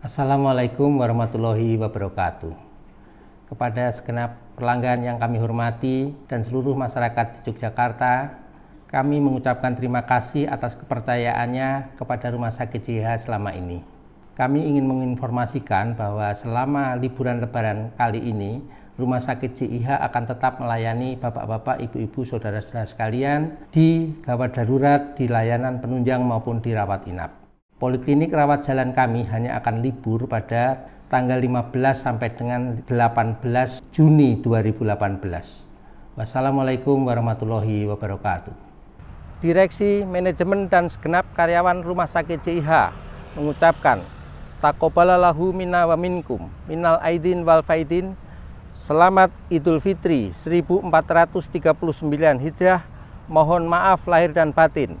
Assalamualaikum warahmatullahi wabarakatuh. Kepada segenap pelanggan yang kami hormati dan seluruh masyarakat di Yogyakarta, kami mengucapkan terima kasih atas kepercayaannya kepada Rumah Sakit JH selama ini. Kami ingin menginformasikan bahwa selama liburan lebaran kali ini, Rumah Sakit JIH akan tetap melayani bapak-bapak, ibu-ibu, saudara-saudara sekalian di gawat darurat, di layanan penunjang maupun di rawat inap. Poliklinik rawat jalan kami hanya akan libur pada tanggal 15 sampai dengan 18 Juni 2018. Wassalamualaikum warahmatullahi wabarakatuh. Direksi Manajemen dan segenap karyawan Rumah Sakit JIH mengucapkan Takobalalahu minna wa minkum minal aidin wal faidin Selamat Idul Fitri 1439 Hijrah. Mohon maaf lahir dan batin.